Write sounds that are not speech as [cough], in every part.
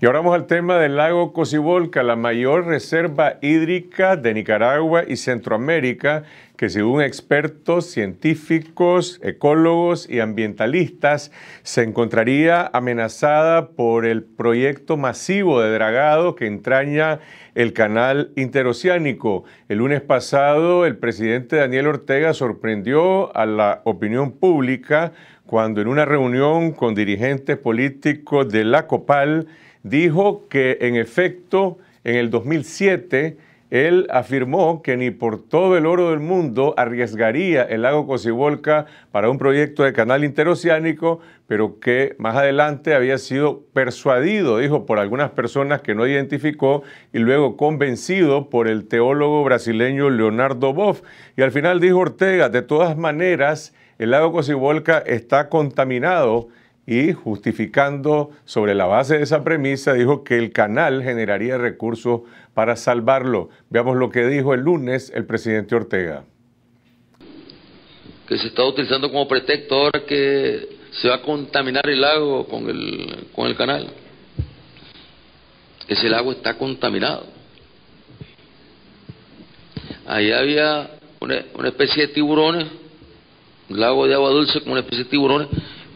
Y ahora vamos al tema del lago Cocibolca, la mayor reserva hídrica de Nicaragua y Centroamérica, que según expertos científicos, ecólogos y ambientalistas, se encontraría amenazada por el proyecto masivo de dragado que entraña el canal interoceánico. El lunes pasado, el presidente Daniel Ortega sorprendió a la opinión pública cuando en una reunión con dirigentes políticos de la COPAL, dijo que en efecto en el 2007 él afirmó que ni por todo el oro del mundo arriesgaría el lago Cocibolca para un proyecto de canal interoceánico, pero que más adelante había sido persuadido, dijo, por algunas personas que no identificó y luego convencido por el teólogo brasileño Leonardo Boff. Y al final dijo Ortega, de todas maneras, el lago Cocibolca está contaminado y justificando sobre la base de esa premisa dijo que el canal generaría recursos para salvarlo. Veamos lo que dijo el lunes el presidente Ortega. Que se está utilizando como pretexto ahora que se va a contaminar el lago con el, con el canal. Ese lago está contaminado. Ahí había una especie de tiburones, un lago de agua dulce con una especie de tiburones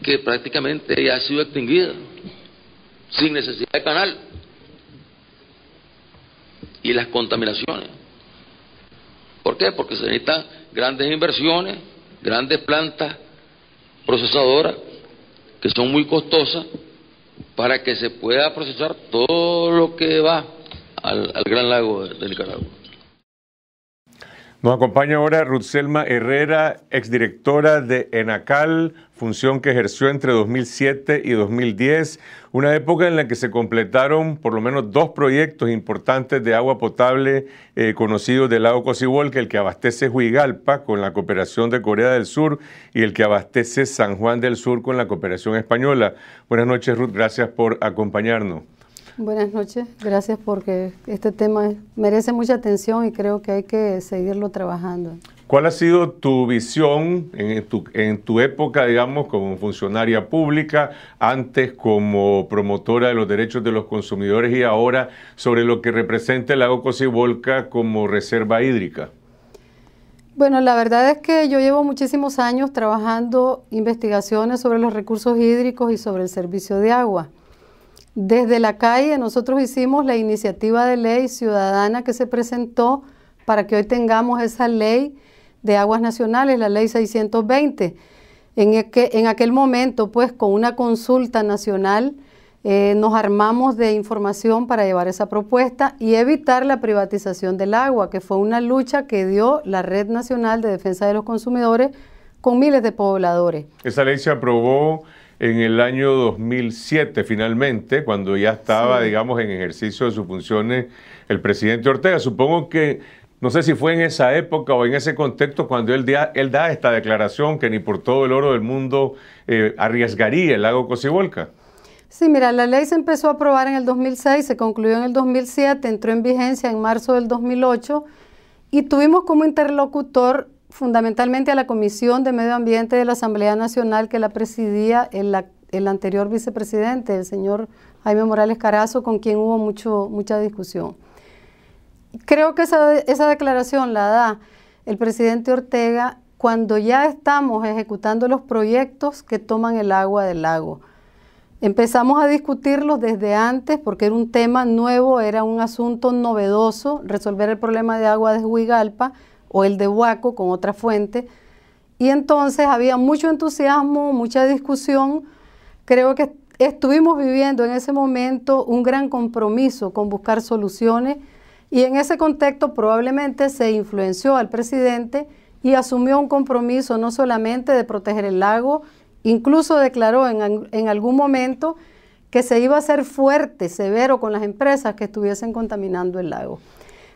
que prácticamente ya ha sido extinguida, sin necesidad de canal. Y las contaminaciones. ¿Por qué? Porque se necesitan grandes inversiones, grandes plantas procesadoras que son muy costosas para que se pueda procesar todo lo que va al, gran lago de Nicaragua. Nos acompaña ahora Ruth Selma Herrera, exdirectora de ENACAL, función que ejerció entre 2007 y 2010, una época en la que se completaron por lo menos dos proyectos importantes de agua potable eh, conocidos del lago que el que abastece Huigalpa con la cooperación de Corea del Sur y el que abastece San Juan del Sur con la cooperación española. Buenas noches, Ruth, gracias por acompañarnos. Buenas noches, gracias porque este tema merece mucha atención y creo que hay que seguirlo trabajando. ¿Cuál ha sido tu visión en tu, época, digamos, como funcionaria pública, antes como promotora de los derechos de los consumidores y ahora sobre lo que representa el lago Cosibolca como reserva hídrica? Bueno, la verdad es que yo llevo muchísimos años trabajando investigaciones sobre los recursos hídricos y sobre el servicio de agua. Desde la calle nosotros hicimos la iniciativa de ley ciudadana que se presentó para que hoy tengamos esa ley de aguas nacionales, la ley 620. En, e-, que, en aquel momento, pues con una consulta nacional, eh, nos armamos de información para llevar esa propuesta y evitar la privatización del agua, que fue una lucha que dio la Red Nacional de Defensa de los Consumidores con miles de pobladores. Esa ley se aprobó en el año 2007 finalmente, cuando ya estaba, digamos, en ejercicio de sus funciones el presidente Ortega. Supongo que, no sé si fue en esa época o en ese contexto cuando él, da, esta declaración que ni por todo el oro del mundo eh, arriesgaría el lago Cocibolca. Sí, mira, la ley se empezó a aprobar en el 2006, se concluyó en el 2007, entró en vigencia en marzo del 2008 y tuvimos como interlocutor fundamentalmente a la Comisión de Medio Ambiente de la Asamblea Nacional que la presidía el, anterior vicepresidente, el señor Jaime Morales Carazo, con quien hubo mucha discusión. Creo que esa, esa declaración la da el presidente Ortega cuando ya estamos ejecutando los proyectos que toman el agua del lago. Empezamos a discutirlos desde antes porque era un tema nuevo, era un asunto novedoso, resolver el problema de agua de Huigalpa, o el de Huaco con otra fuente. Y entonces había mucho entusiasmo, mucha discusión. Creo que estuvimos viviendo en ese momento un gran compromiso con buscar soluciones y en ese contexto probablemente se influenció al presidente y asumió un compromiso no solamente de proteger el lago, incluso declaró en, en algún momento que se iba a ser fuerte, severo con las empresas que estuviesen contaminando el lago.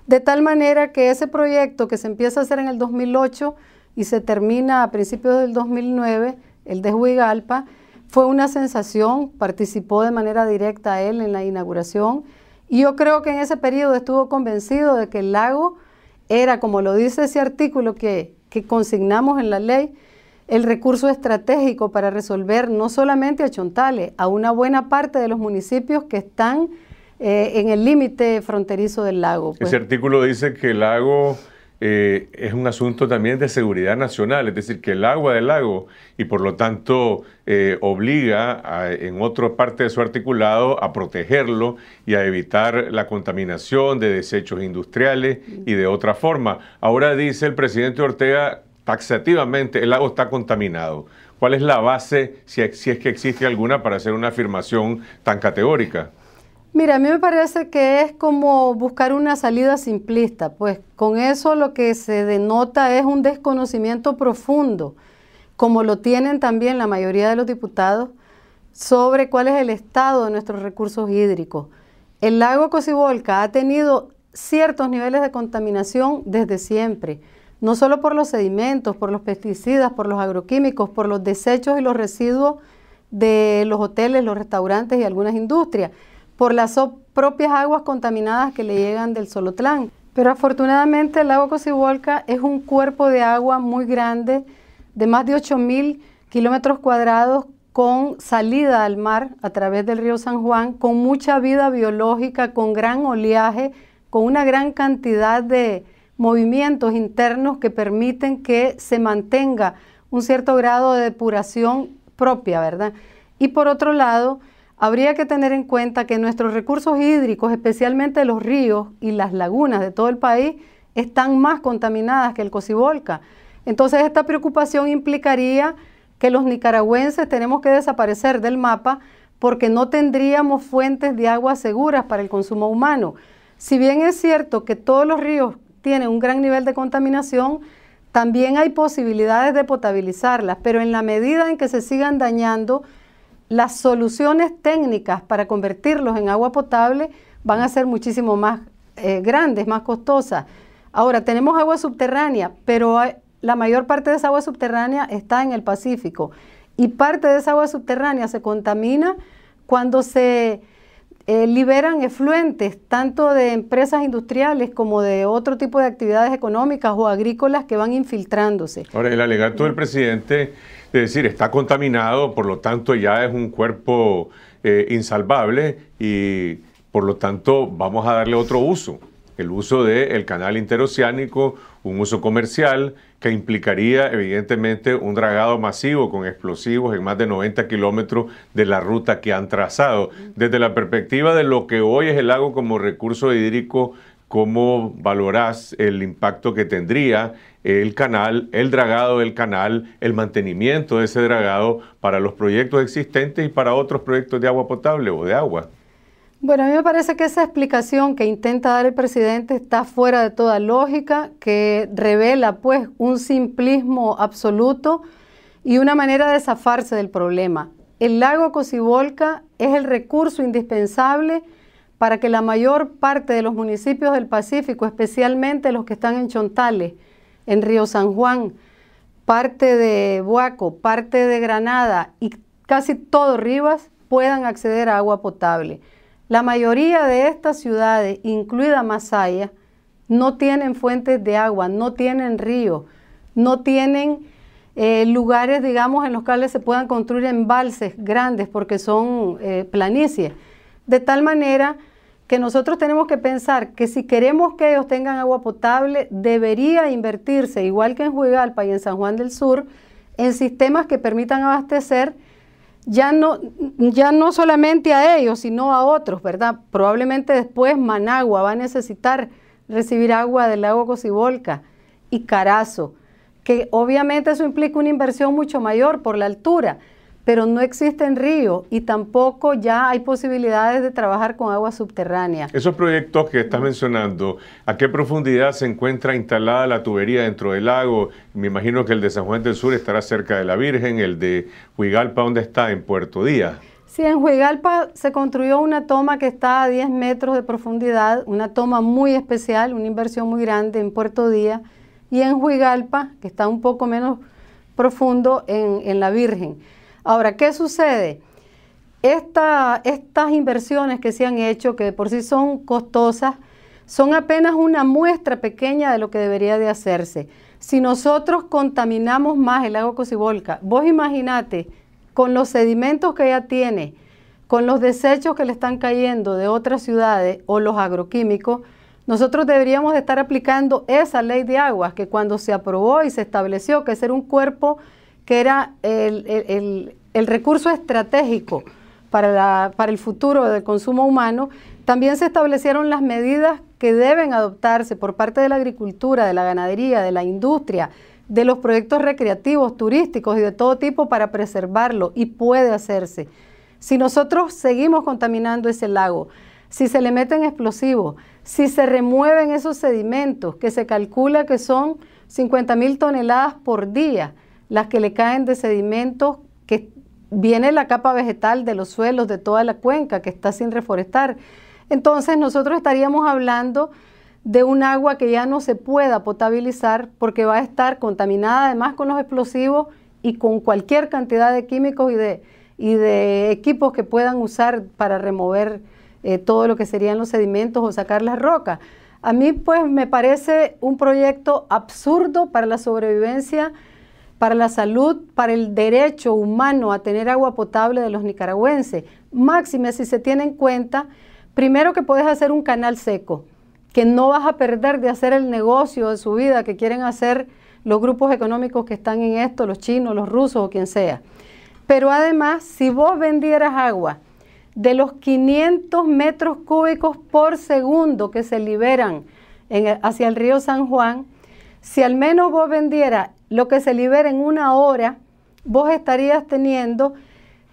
De tal manera que ese proyecto que se empieza a hacer en el 2008 y se termina a principios del 2009, el de Huigalpa, fue una sensación, participó de manera directa él en la inauguración y yo creo que en ese periodo estuvo convencido de que el lago era, como lo dice ese artículo que, que consignamos en la ley, el recurso estratégico para resolver no solamente a Chontales, a una buena parte de los municipios que están eh, en el límite fronterizo del lago. Pues. Ese artículo dice que el lago eh, es un asunto también de seguridad nacional, es decir, que el agua del lago y por lo tanto eh, obliga en otra parte de su articulado a protegerlo y a evitar la contaminación de desechos industriales y de otra forma. Ahora dice el presidente Ortega taxativamente, el lago está contaminado. ¿Cuál es la base, si, si es que existe alguna, para hacer una afirmación tan categórica? Mira, a mí me parece que es como buscar una salida simplista, pues con eso lo que se denota es un desconocimiento profundo, como lo tienen también la mayoría de los diputados, sobre cuál es el estado de nuestros recursos hídricos. El lago Cocibolca ha tenido ciertos niveles de contaminación desde siempre, no solo por los sedimentos, por los pesticidas, por los agroquímicos, por los desechos y los residuos de los hoteles, los restaurantes y algunas industrias, por las propias aguas contaminadas que le llegan del Solotlán. Pero afortunadamente el lago Cocibolca es un cuerpo de agua muy grande, de más de 8.000 kilómetros cuadrados con salida al mar a través del río San Juan, con mucha vida biológica, con gran oleaje, con una gran cantidad de movimientos internos que permiten que se mantenga un cierto grado de depuración propia, ¿verdad? Y por otro lado, Habría que tener en cuenta que nuestros recursos hídricos, especialmente los ríos y las lagunas de todo el país, están más contaminadas que el Cocibolca. Entonces esta preocupación implicaría que los nicaragüenses tenemos que desaparecer del mapa porque no tendríamos fuentes de agua seguras para el consumo humano. Si bien es cierto que todos los ríos tienen un gran nivel de contaminación, también hay posibilidades de potabilizarlas, pero en la medida en que se sigan dañando las soluciones técnicas para convertirlos en agua potable van a ser muchísimo más eh, grandes, más costosas. Ahora, tenemos agua subterránea, pero la mayor parte de esa agua subterránea está en el Pacífico y parte de esa agua subterránea se contamina cuando se eh, liberan efluentes tanto de empresas industriales como de otro tipo de actividades económicas o agrícolas que van infiltrándose. Ahora, el alegato del presidente es decir está contaminado, por lo tanto ya es un cuerpo eh, insalvable y por lo tanto vamos a darle otro uso, el uso del canal interoceánico, un uso comercial, que implicaría evidentemente un dragado masivo con explosivos en más de 90 kilómetros de la ruta que han trazado. Desde la perspectiva de lo que hoy es el lago como recurso hídrico, ¿cómo valorás el impacto que tendría el canal, el dragado del canal, el mantenimiento de ese dragado para los proyectos existentes y para otros proyectos de agua potable o de agua? Bueno, a mí me parece que esa explicación que intenta dar el presidente está fuera de toda lógica, que revela pues un simplismo absoluto y una manera de zafarse del problema. El lago Cocibolca es el recurso indispensable para que la mayor parte de los municipios del Pacífico, especialmente los que están en Chontales, en Río San Juan, parte de Buaco, parte de Granada y casi todo Rivas, puedan acceder a agua potable. La mayoría de estas ciudades, incluida Masaya, no tienen fuentes de agua, no tienen río, no tienen eh, lugares, digamos, en los cuales se puedan construir embalses grandes porque son eh, planicies. De tal manera que nosotros tenemos que pensar que si queremos que ellos tengan agua potable, debería invertirse, igual que en Juigalpa y en San Juan del Sur, en sistemas que permitan abastecer ya no, ya no solamente a ellos, sino a otros, ¿verdad? Probablemente después Managua va a necesitar recibir agua del lago Cocibolca y Carazo, que obviamente eso implica una inversión mucho mayor por la altura pero no existen ríos y tampoco ya hay posibilidades de trabajar con agua subterránea. Esos proyectos que estás mm. mencionando, ¿a qué profundidad se encuentra instalada la tubería dentro del lago? Me imagino que el de San Juan del Sur estará cerca de la Virgen, el de Huigalpa, ¿dónde está? En Puerto Díaz. Sí, en Huigalpa se construyó una toma que está a 10 metros de profundidad, una toma muy especial, una inversión muy grande en Puerto Díaz y en Huigalpa, que está un poco menos profundo en, en la Virgen. Ahora, ¿qué sucede? estas inversiones que se han hecho, que de por sí son costosas, son apenas una muestra pequeña de lo que debería de hacerse. Si nosotros contaminamos más el lago Cocibolca, vos imaginate con los sedimentos que ya tiene, con los desechos que le están cayendo de otras ciudades o los agroquímicos, nosotros deberíamos estar aplicando esa ley de aguas que cuando se aprobó y se estableció que ser un cuerpo que era el, recurso estratégico para, para el futuro del consumo humano, también se establecieron las medidas que deben adoptarse por parte de la agricultura, de la ganadería, de la industria, de los proyectos recreativos, turísticos y de todo tipo para preservarlo y puede hacerse. Si nosotros seguimos contaminando ese lago, si se le meten explosivos, si se remueven esos sedimentos que se calcula que son 50 mil toneladas por día, las que le caen de sedimentos que viene la capa vegetal de los suelos de toda la cuenca que está sin reforestar. Entonces nosotros estaríamos hablando de un agua que ya no se pueda potabilizar porque va a estar contaminada además con los explosivos y con cualquier cantidad de químicos y de, equipos que puedan usar para remover eh, todo lo que serían los sedimentos o sacar las rocas. A mí pues me parece un proyecto absurdo para la sobrevivencia para la salud, para el derecho humano a tener agua potable de los nicaragüenses. Máxime, si se tiene en cuenta, primero que puedes hacer un canal seco, que no vas a perder de hacer el negocio de su vida que quieren hacer los grupos económicos que están en esto, los chinos, los rusos o quien sea. Pero además, si vos vendieras agua de los 500 metros cúbicos por segundo que se liberan hacia el río San Juan, si al menos vos vendieras lo que se libere en una hora, vos estarías teniendo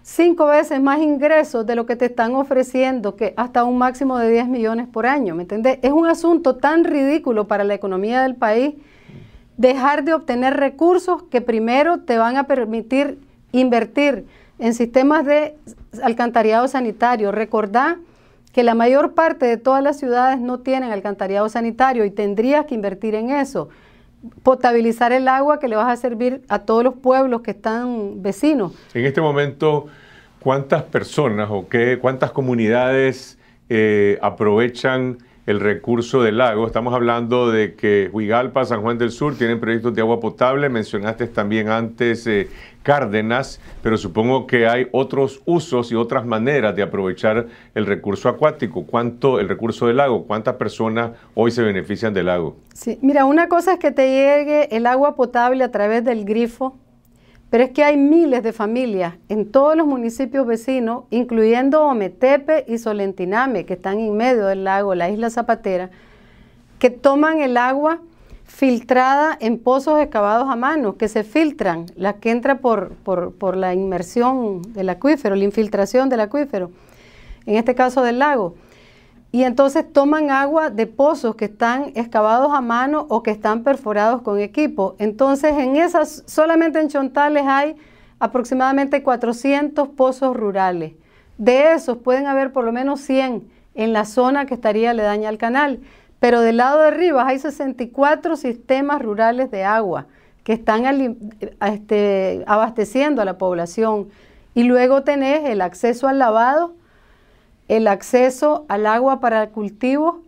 cinco veces más ingresos de lo que te están ofreciendo, que hasta un máximo de 10 millones por año, ¿me entendés? Es un asunto tan ridículo para la economía del país dejar de obtener recursos que primero te van a permitir invertir en sistemas de alcantarillado sanitario. Recordá que la mayor parte de todas las ciudades no tienen alcantarillado sanitario y tendrías que invertir en eso potabilizar el agua que le vas a servir a todos los pueblos que están vecinos. En este momento, ¿cuántas personas o qué, cuántas comunidades eh, aprovechan el recurso del lago. Estamos hablando de que Huigalpa, San Juan del Sur tienen proyectos de agua potable. Mencionaste también antes eh, Cárdenas, pero supongo que hay otros usos y otras maneras de aprovechar el recurso acuático. ¿Cuánto el recurso del lago? ¿Cuántas personas hoy se benefician del lago? Sí, mira, una cosa es que te llegue el agua potable a través del grifo pero es que hay miles de familias en todos los municipios vecinos, incluyendo Ometepe y Solentiname, que están en medio del lago, la isla Zapatera, que toman el agua filtrada en pozos excavados a mano, que se filtran, la que entra por, por la inmersión del acuífero, la infiltración del acuífero, en este caso del lago y entonces toman agua de pozos que están excavados a mano o que están perforados con equipo. Entonces en esas, solamente en Chontales hay aproximadamente 400 pozos rurales. De esos pueden haber por lo menos 100 en la zona que estaría le daña al canal, pero del lado de arriba hay 64 sistemas rurales de agua que están eh, este, abasteciendo a la población. Y luego tenés el acceso al lavado, el acceso al agua para el cultivo,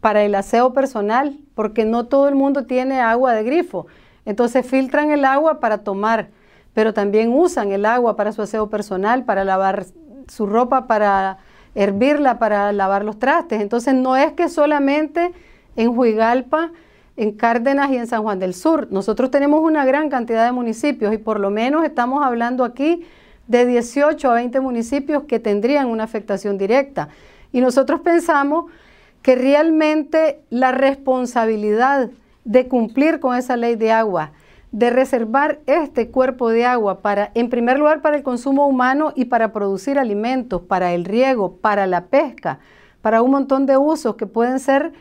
para el aseo personal, porque no todo el mundo tiene agua de grifo. Entonces filtran el agua para tomar, pero también usan el agua para su aseo personal, para lavar su ropa, para hervirla, para lavar los trastes. Entonces no es que solamente en Huigalpa, en Cárdenas y en San Juan del Sur. Nosotros tenemos una gran cantidad de municipios y por lo menos estamos hablando aquí de 18 a 20 municipios que tendrían una afectación directa. Y nosotros pensamos que realmente la responsabilidad de cumplir con esa ley de agua, de reservar este cuerpo de agua para, en primer lugar, para el consumo humano y para producir alimentos, para el riego, para la pesca, para un montón de usos que pueden ser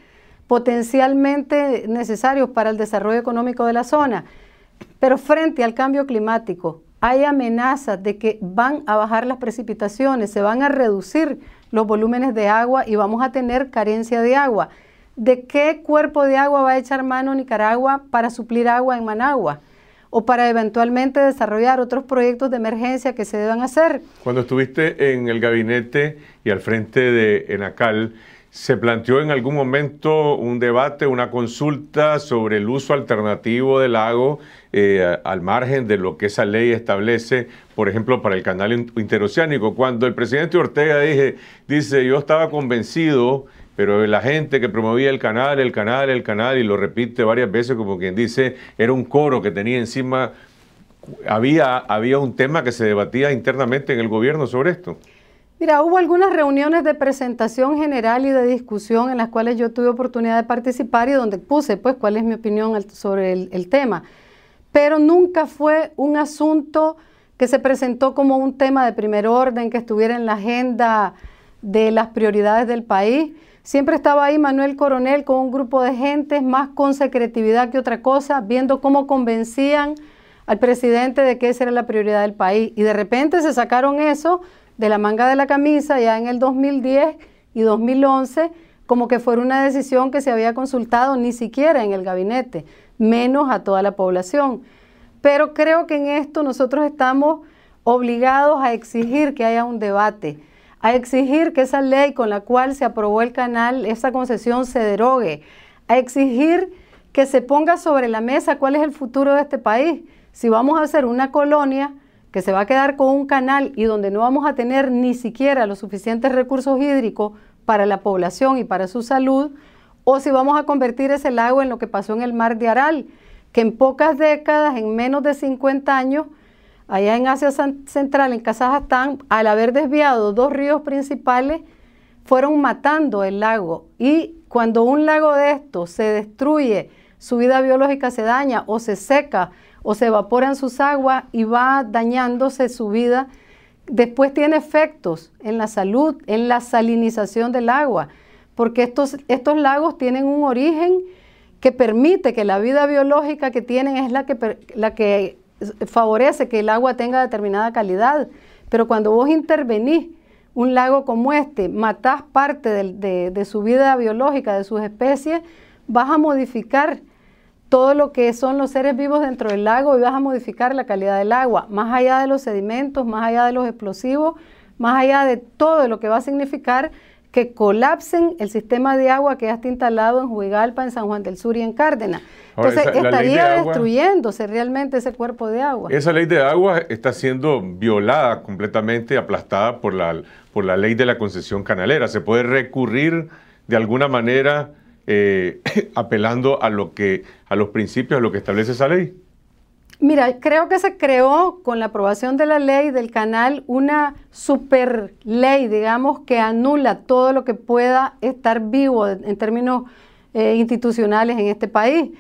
potencialmente necesarios para el desarrollo económico de la zona. Pero frente al cambio climático, hay amenazas de que van a bajar las precipitaciones, se van a reducir los volúmenes de agua y vamos a tener carencia de agua. ¿De qué cuerpo de agua va a echar mano Nicaragua para suplir agua en Managua? o para eventualmente desarrollar otros proyectos de emergencia que se deban hacer. Cuando estuviste en el gabinete y al frente de Enacal, ¿Se planteó en algún momento un debate, una consulta sobre el uso alternativo del lago eh, al margen de lo que esa ley establece, por ejemplo, para el canal interoceánico? Cuando el presidente Ortega dije, dice, yo estaba convencido, pero la gente que promovía el canal, el canal, el canal, y lo repite varias veces como quien dice, era un coro que tenía encima, había, había un tema que se debatía internamente en el gobierno sobre esto. Mira, hubo algunas reuniones de presentación general y de discusión en las cuales yo tuve oportunidad de participar y donde puse pues cuál es mi opinión sobre el, tema. Pero nunca fue un asunto que se presentó como un tema de primer orden, que estuviera en la agenda de las prioridades del país. Siempre estaba ahí Manuel Coronel con un grupo de gentes, más con secretividad que otra cosa, viendo cómo convencían al presidente de que esa era la prioridad del país. Y de repente se sacaron eso de la manga de la camisa ya en el 2010 y 2011 como que fuera una decisión que se había consultado ni siquiera en el gabinete, menos a toda la población. Pero creo que en esto nosotros estamos obligados a exigir que haya un debate, a exigir que esa ley con la cual se aprobó el canal, esa concesión se derogue, a exigir que se ponga sobre la mesa cuál es el futuro de este país. Si vamos a ser una colonia, que se va a quedar con un canal y donde no vamos a tener ni siquiera los suficientes recursos hídricos para la población y para su salud, o si vamos a convertir ese lago en lo que pasó en el mar de Aral, que en pocas décadas, en menos de 50 años, allá en Asia Central, en Kazajstán, al haber desviado dos ríos principales, fueron matando el lago. Y cuando un lago de estos se destruye, su vida biológica se daña o se seca, o se evaporan sus aguas y va dañándose su vida. Después tiene efectos en la salud, en la salinización del agua, porque estos, estos lagos tienen un origen que permite que la vida biológica que tienen es la que, la que favorece que el agua tenga determinada calidad. Pero cuando vos intervenís un lago como este, matás parte de, de su vida biológica, de sus especies, vas a modificar todo lo que son los seres vivos dentro del lago y vas a modificar la calidad del agua, más allá de los sedimentos, más allá de los explosivos, más allá de todo lo que va a significar que colapsen el sistema de agua que ya está instalado en Juigalpa, en San Juan del Sur y en Cárdenas. Entonces estaría destruyéndose realmente ese cuerpo de agua. Esa ley de agua está siendo violada completamente, aplastada por la, por la ley de la concesión canalera. ¿Se puede recurrir de alguna manera eh, [laughs] apelando a, lo que, a los principios, a lo que establece esa ley? Mira, creo que se creó con la aprobación de la ley del canal una super ley, digamos, que anula todo lo que pueda estar vivo en términos eh, institucionales en este país.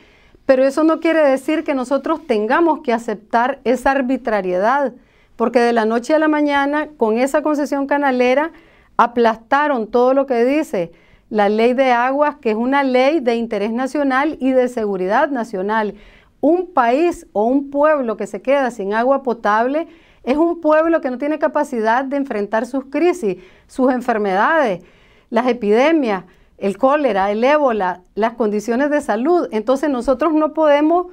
Pero eso no quiere decir que nosotros tengamos que aceptar esa arbitrariedad, porque de la noche a la mañana, con esa concesión canalera, aplastaron todo lo que dice la ley de aguas, que es una ley de interés nacional y de seguridad nacional. Un país o un pueblo que se queda sin agua potable es un pueblo que no tiene capacidad de enfrentar sus crisis, sus enfermedades, las epidemias, el cólera, el ébola, las condiciones de salud. Entonces nosotros no podemos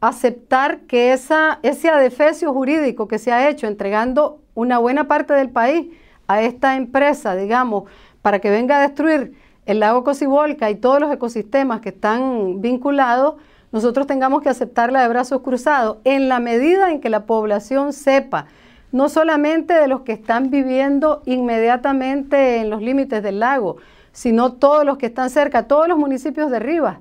aceptar que esa, ese adefesio jurídico que se ha hecho entregando una buena parte del país a esta empresa, digamos, para que venga a destruir el lago Cocibolca y todos los ecosistemas que están vinculados, nosotros tengamos que aceptarla de brazos cruzados en la medida en que la población sepa no solamente de los que están viviendo inmediatamente en los límites del lago, sino todos los que están cerca, todos los municipios de Rivas,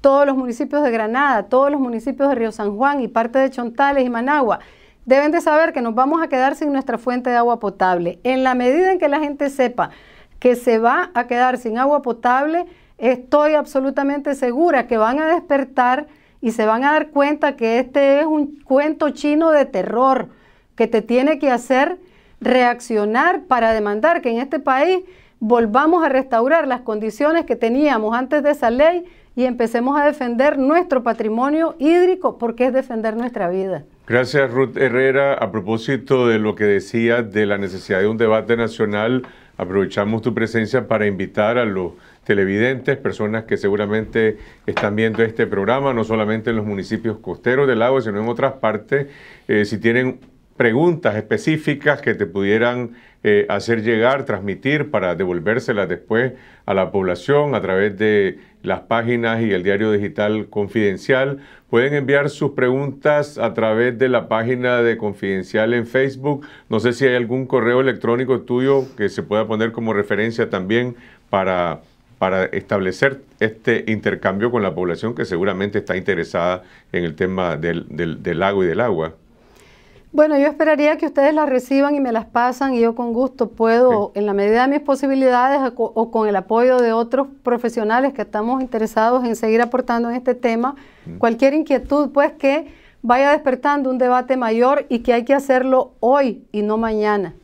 todos los municipios de Granada, todos los municipios de Río San Juan y parte de Chontales y Managua, deben de saber que nos vamos a quedar sin nuestra fuente de agua potable. En la medida en que la gente sepa que se va a quedar sin agua potable, estoy absolutamente segura que van a despertar y se van a dar cuenta que este es un cuento chino de terror que te tiene que hacer reaccionar para demandar que en este país volvamos a restaurar las condiciones que teníamos antes de esa ley y empecemos a defender nuestro patrimonio hídrico porque es defender nuestra vida. Gracias Ruth Herrera. A propósito de lo que decía de la necesidad de un debate nacional Aprovechamos tu presencia para invitar a los televidentes, personas que seguramente están viendo este programa, no solamente en los municipios costeros del agua, sino en otras partes, eh, si tienen preguntas específicas que te pudieran eh, hacer llegar, transmitir para devolvérselas después a la población a través de las páginas y el diario digital Confidencial. Pueden enviar sus preguntas a través de la página de Confidencial en Facebook. No sé si hay algún correo electrónico tuyo que se pueda poner como referencia también para, para establecer este intercambio con la población que seguramente está interesada en el tema del, del, del lago y del agua. Bueno, yo esperaría que ustedes las reciban y me las pasan y yo con gusto puedo, en la medida de mis posibilidades o con el apoyo de otros profesionales que estamos interesados en seguir aportando en este tema, mm. cualquier inquietud pues que vaya despertando un debate mayor y que hay que hacerlo hoy y no mañana.